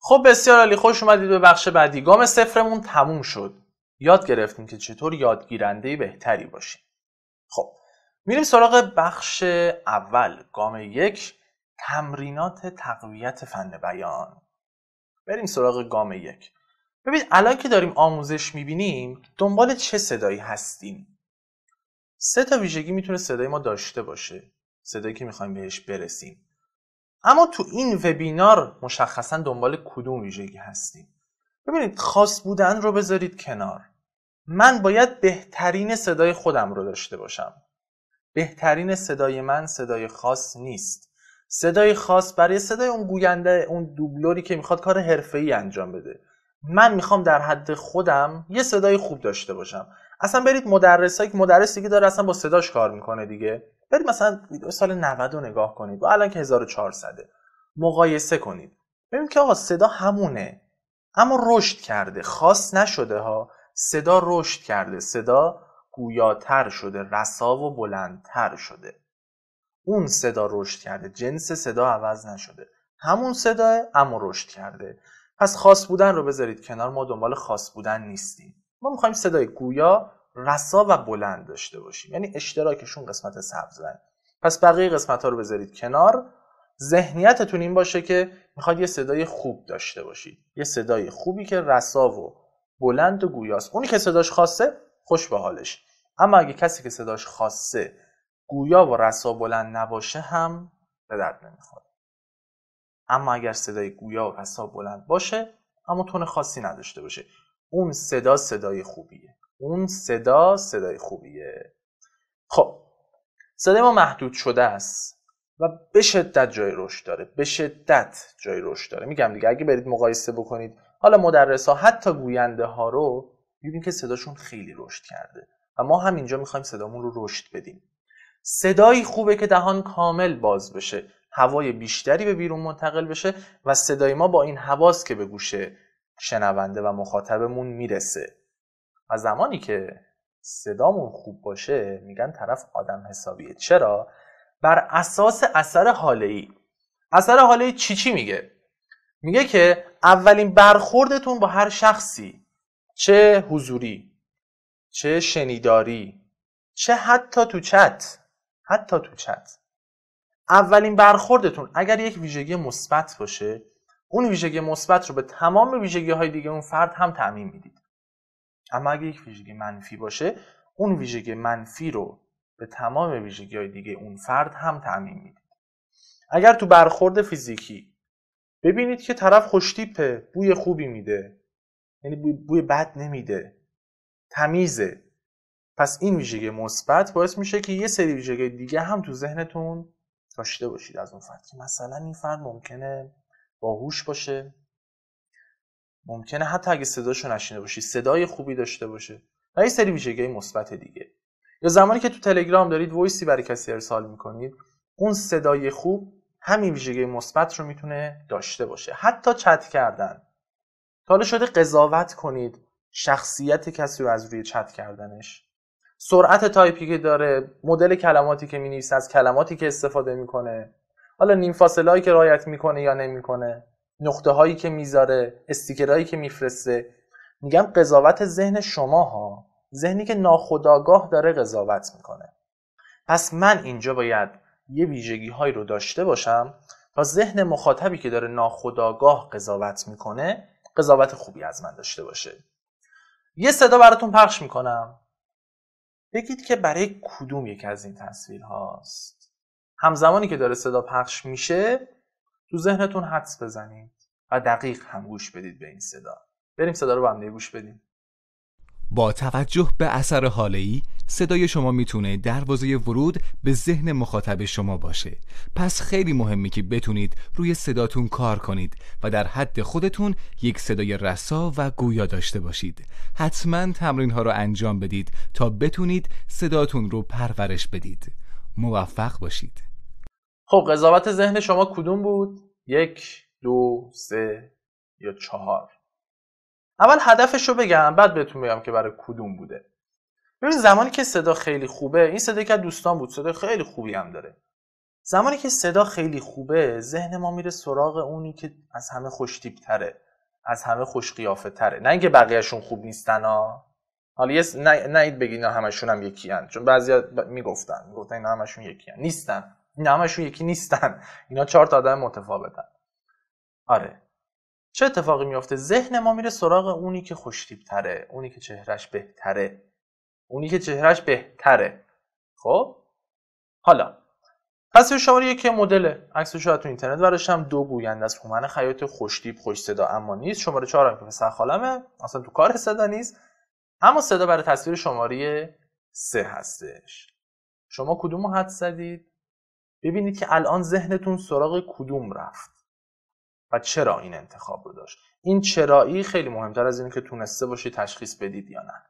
خب بسیار عالی خوش اومدید به بخش بعدی گام صفرمون تموم شد یاد گرفتیم که چطور یادگیرنده بهتری باشیم خب میریم سراغ بخش اول گام یک تمرینات تقویت فن بیان بریم سراغ گام یک ببین الان که داریم آموزش میبینیم دنبال چه صدایی هستیم سه تا ویژگی میتونه صدای ما داشته باشه صدایی که میخوایم بهش برسیم اما تو این وبینار مشخصا دنبال کدوم ویژگی هستیم ببینید خاص بودن رو بذارید کنار من باید بهترین صدای خودم رو داشته باشم بهترین صدای من صدای خاص نیست صدای خاص برای صدای اون گوینده اون دوبلوری که میخواد کار حرفه‌ای انجام بده من میخوام در حد خودم یه صدای خوب داشته باشم اصلا برید مدرسایی که مدرس دیگه داره اصلا با صداش کار میکنه دیگه برید مثلا سال 90 رو نگاه کنید و الان که 1400 مقایسه کنید ببینید که آقا صدا همونه اما رشد کرده خاص نشده ها صدا رشد کرده صدا گویاتر شده رسا و بلندتر شده اون صدا رشد کرده جنس صدا عوض نشده همون صداه اما رشد کرده پس خاص بودن رو بذارید کنار ما دنبال خاص بودن نیستیم ما میخوایم صدای گویا رسا و بلند داشته باشیم یعنی اشتراکشون قسمت سبز پس بقیه قسمت ها رو بذارید کنار ذهنیتتون این باشه که میخواد یه صدای خوب داشته باشید یه صدای خوبی که رسا و بلند و گویاست اونی که صداش خاصه خوش به حالش اما اگه کسی که صداش خاصه گویا و رسا بلند نباشه هم به درد نمیخواد اما اگر صدای گویا و رسا بلند باشه اما تون خاصی نداشته باشه اون صدا صدای خوبیه اون صدا صدای خوبیه خب صدای ما محدود شده است و به شدت جای رشد داره به شدت جای رشد داره میگم دیگه اگه برید مقایسه بکنید حالا مدرس ها حتی گوینده ها رو میبینید که صداشون خیلی رشد کرده و ما هم اینجا میخوایم صدامون رو رشد بدیم صدایی خوبه که دهان کامل باز بشه هوای بیشتری به بیرون منتقل بشه و صدای ما با این حواس که به گوش شنونده و مخاطبمون میرسه و زمانی که صدامون خوب باشه میگن طرف آدم حسابیه چرا؟ بر اساس اثر حاله ای اثر حاله ای چی چی میگه؟ میگه که اولین برخوردتون با هر شخصی چه حضوری چه شنیداری چه حتی تو چت حتی تو چت اولین برخوردتون اگر یک ویژگی مثبت باشه اون ویژگی مثبت رو به تمام ویژگی های دیگه اون فرد هم تعمین میدید اما اگه یک ویژگی منفی باشه اون ویژگی منفی رو به تمام ویژگی های دیگه اون فرد هم تعمین میدید اگر تو برخورد فیزیکی ببینید که طرف خوشتیپه بوی خوبی میده یعنی بوی بد نمیده تمیزه پس این ویژگی مثبت باعث میشه که یه سری ویژگی دیگه هم تو ذهنتون داشته باشید از اون فرد که مثلا این فرد ممکنه باهوش باشه ممکنه حتی اگه صداشو نشینه باشی صدای خوبی داشته باشه و یه سری ویژگی مثبت دیگه یا زمانی که تو تلگرام دارید ویسی برای کسی ارسال میکنید اون صدای خوب همین ویژگی مثبت رو میتونه داشته باشه حتی چت کردن تا حالا شده قضاوت کنید شخصیت کسی رو از روی چت کردنش سرعت تایپی که داره مدل کلماتی که مینویسه از کلماتی که استفاده میکنه حالا نیم فاصله که رایت میکنه یا نمیکنه نقطه هایی که میذاره استیکرهایی که میفرسته میگم قضاوت ذهن شما ها ذهنی که ناخداگاه داره قضاوت میکنه پس من اینجا باید یه ویژگی هایی رو داشته باشم تا ذهن مخاطبی که داره ناخداگاه قضاوت میکنه قضاوت خوبی از من داشته باشه یه صدا براتون پخش میکنم بگید که برای کدوم یک از این تصویر هاست همزمانی که داره صدا پخش میشه تو ذهنتون حدس بزنید و دقیق هم گوش بدید به این صدا بریم صدا رو با هم گوش بدیم با توجه به اثر حاله ای صدای شما میتونه دروازه ورود به ذهن مخاطب شما باشه پس خیلی مهمه که بتونید روی صداتون کار کنید و در حد خودتون یک صدای رسا و گویا داشته باشید حتما تمرین ها رو انجام بدید تا بتونید صداتون رو پرورش بدید موفق باشید خب قضاوت ذهن شما کدوم بود؟ یک دو سه یا چهار اول هدفش رو بگم بعد بهتون بگم که برای کدوم بوده ببین زمانی که صدا خیلی خوبه این صدایی که دوستان بود صدا خیلی خوبی هم داره زمانی که صدا خیلی خوبه ذهن ما میره سراغ اونی که از همه خوشتیب تره از همه خوش قیافه تره نه اینکه بقیهشون خوب نیستن ها حالا یه نه نید بگی همشون هم یکی هن. چون بعضی ب... میگفتن میگفتن اینا همشون یکی نیستن اینا همشون یکی نیستن اینا چهار تا آدم متفاوتن آره چه اتفاقی میافته؟ ذهن ما میره سراغ اونی که خوشتیب تره اونی که چهرش بهتره اونی که چهرش بهتره خب حالا پس شماره که مدل عکسش رو تو اینترنت براش هم دو گویند از هومن خیاط خوشتیب خوش صدا اما نیست شماره 4 هم که پسر خالمه اصلا تو کار صدا نیست اما صدا برای تصویر شماره سه هستش شما کدوم حد زدید ببینید که الان ذهنتون سراغ کدوم رفت و چرا این انتخاب رو داشت این چرایی خیلی مهمتر از اینه که تونسته باشی تشخیص بدید یا نه